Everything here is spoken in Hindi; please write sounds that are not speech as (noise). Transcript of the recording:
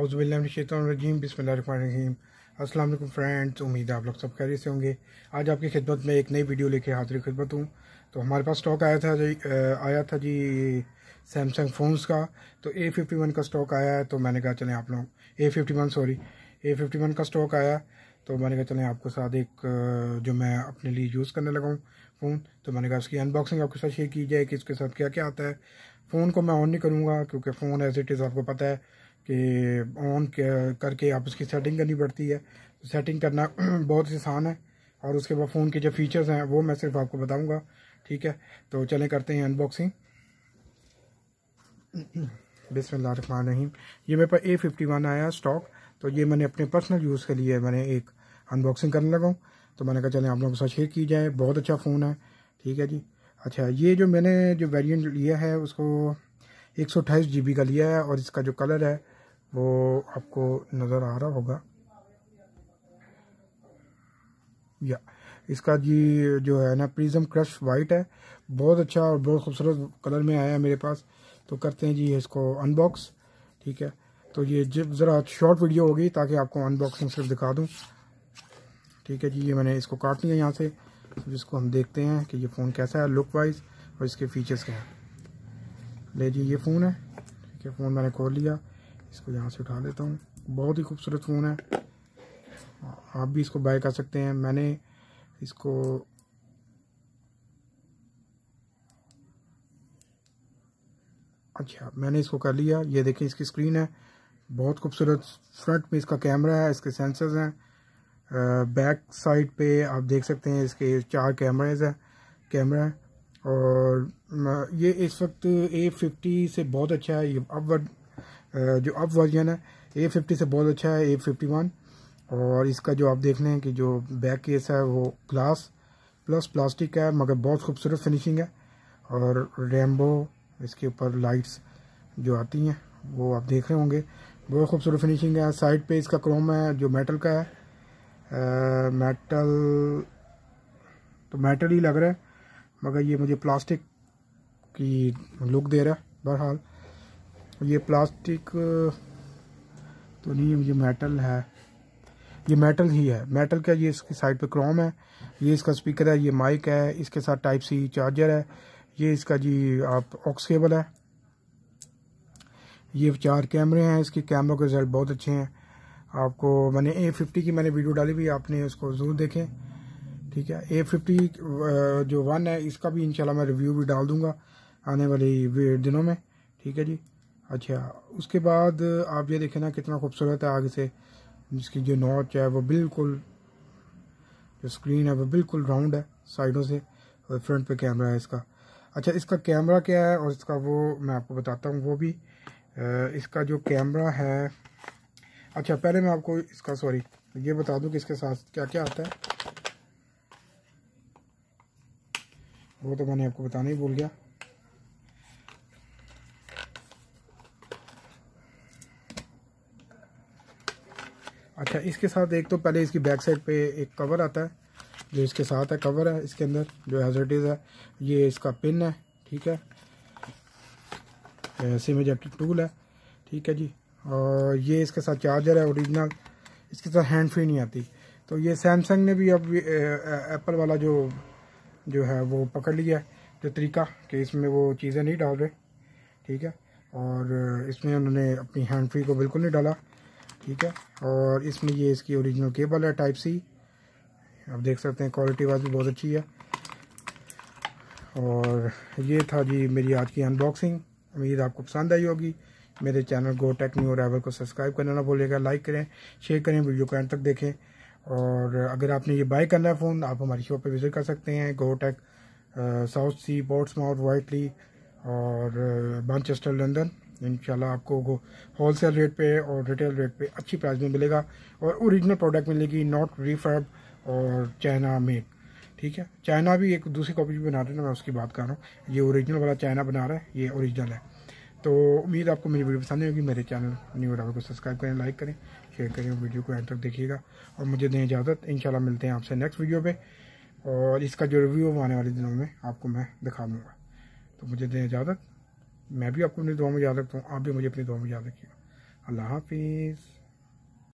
अज़बिल्लाजीम बसमीम असल फ्रेंड्स उम्मीद है आप लोग सब खैरियत से होंगे आज आपकी खिदमत में एक नई वीडियो लेके हाजिर खिदमत हूँ तो हमारे पास स्टॉक आया था जी आया था जी सैमसंग फ़ोन्स का तो ए फिफ्टी वन का स्टॉक आया है तो मैंने कहा चलें आप लोग A fifty one sorry A fifty one का स्टॉक आया तो मैंने कहा चलें आपको साथ एक जो मैं अपने लिए यूज़ करने लगा हूँ फ़ोन तो मैंने कहा उसकी अनबॉक्सिंग आपके साथ शेयर की जाए कि इसके साथ क्या क्या आता है फ़ोन को मैं ऑन नहीं करूँगा क्योंकि फ़ोन एज इट इज़ आपको पता है कि ऑन करके आप उसकी सेटिंग करनी पड़ती है तो सेटिंग करना (clears throat) बहुत ही आसान है और उसके बाद फ़ोन के जो फीचर्स हैं वो मैं सिर्फ आपको बताऊंगा ठीक है तो चलें करते हैं अनबॉक्सिंग (clears throat) बिसमान रहीम ये मेरे पास ए फिफ्टी वन आया स्टॉक तो ये मैंने अपने पर्सनल यूज़ के लिए मैंने एक अनबॉक्सिंग करने लगा हूँ तो मैंने कहा चलें आप लोगों के साथ शेयर की जाए बहुत अच्छा फ़ोन है ठीक है जी अच्छा ये जो मैंने जो वेरियंट लिया है उसको एक सौ का लिया है और इसका जो कलर है वो आपको नज़र आ रहा होगा या इसका जी जो है ना प्रिज्म क्रश वाइट है बहुत अच्छा और बहुत खूबसूरत कलर में आया है मेरे पास तो करते हैं जी इसको अनबॉक्स ठीक है तो ये जब ज़रा शॉर्ट वीडियो होगी ताकि आपको अनबॉक्सिंग सिर्फ दिखा दूँ ठीक है जी ये मैंने इसको काट लिया यहाँ से जिसको हम देखते हैं कि ये फ़ोन कैसा है लुक वाइज और इसके फीचर्स क्या है ले जी ये फ़ोन है ठीक है फ़ोन मैंने खोल लिया इसको यहाँ से उठा लेता हूँ बहुत ही खूबसूरत फ़ोन है आप भी इसको बाय कर सकते हैं मैंने इसको अच्छा मैंने इसको कर लिया ये देखें इसकी स्क्रीन है बहुत खूबसूरत फ्रंट में इसका कैमरा है इसके सेंसर्स हैं बैक साइड पे आप देख सकते हैं इसके चार कैमरेज हैं कैमरा और ये इस वक्त ए फिफ्टी से बहुत अच्छा है ये अपवर्ड जो अप वर्जन है ए फिफ्टी से बहुत अच्छा है ए फिफ्टी वन और इसका जो आप देख लें कि जो बैक केस है वो ग्लास प्लस प्लास्टिक है मगर बहुत खूबसूरत फिनिशिंग है और रेमबो इसके ऊपर लाइट्स जो आती हैं वो आप देख रहे होंगे बहुत खूबसूरत फिनिशिंग है साइड पे इसका क्रोम है जो मेटल का है आ, मेटल तो मेटल ही लग रहा है मगर ये मुझे प्लास्टिक की लुक दे रहा है बहरहाल ये प्लास्टिक तो नहीं ये मेटल है ये मेटल ही है मेटल का ये इसकी साइड पे क्रोम है ये इसका स्पीकर है ये माइक है इसके साथ टाइप सी चार्जर है ये इसका जी आप ऑक्स केबल है ये चार कैमरे हैं इसके कैमरों के रिजल्ट बहुत अच्छे हैं आपको मैंने ए फिफ्टी की मैंने वीडियो डाली भी आपने उसको ज़रूर देखें ठीक है ए फिफ्टी जो वन है इसका भी इंशाल्लाह मैं रिव्यू भी डाल दूंगा आने वाले दिनों में ठीक है जी अच्छा उसके बाद आप ये देखें ना कितना खूबसूरत है आगे से जिसकी जो नॉच है वो बिल्कुल जो स्क्रीन है वो बिल्कुल राउंड है साइडों से और फ्रंट पे कैमरा है इसका अच्छा इसका कैमरा क्या है और इसका वो मैं आपको बताता हूँ वो भी इसका जो कैमरा है अच्छा पहले मैं आपको इसका सॉरी ये बता दूँ कि इसके साथ क्या क्या आता है वो तो मैंने आपको बताना ही भूल गया अच्छा इसके साथ एक तो पहले इसकी बैक साइड पे एक कवर आता है जो इसके साथ है कवर है इसके अंदर जो हेजर्टिज है ये इसका पिन है ठीक है सिम इजेक्टेड टूल है ठीक है जी और ये इसके साथ चार्जर है ओरिजिनल इसके साथ हैंड फ्री नहीं आती तो ये सैमसंग ने भी अब एप्पल वाला जो जो है वो पकड़ लिया है जो तरीका कि इसमें वो चीज़ें नहीं डाल रहे ठीक है और इसमें उन्होंने अपनी हैंड फ्री को बिल्कुल नहीं डाला ठीक है और इसमें ये इसकी ओरिजिनल केबल है टाइप सी आप देख सकते हैं क्वालिटी वाइज भी बहुत अच्छी है और ये था जी मेरी आज की अनबॉक्सिंग उम्मीद आपको पसंद आई होगी मेरे channel go tech new arrival को सब्सक्राइब करना ना भूलेगा लाइक करें शेयर करें वीडियो को एंड तक देखें और अगर आपने ये बाय करना है फ़ोन आप हमारी शॉप पे विज़िट कर सकते हैं go tech Southsea Portsmouth Whiteley और मानचेस्टर uh, लंदन इन आपको होल सेल रेट पे और रिटेल रेट पे अच्छी प्राइस में मिलेगा और ओरिजिनल प्रोडक्ट मिलेगी नॉट रिफर्ब और चाइना मेड ठीक है चाइना भी एक दूसरी कॉपी भी बना रहे हैं मैं उसकी बात कर रहा हूँ ये ओरिजिनल वाला चाइना बना रहा है ये ओरिजिनल है तो उम्मीद आपको मेरी वीडियो पसंद होगी मेरे चैनल न्यू ड्राइवर को सब्सक्राइब करें लाइक करें शेयर करें वीडियो को एंड तक देखिएगा और मुझे दें इजाज़त इंशाल्लाह मिलते हैं आपसे नेक्स्ट वीडियो पर और इसका जो रिव्यू आने वाले दिनों में आपको मैं दिखा दूँगा तो मुझे दें इजाज़त मैं भी आपको अपनी दुआ में याद रखता हूँ आप भी मुझे अपनी दुआ में याद रखिएगा अल्लाह हाफिज़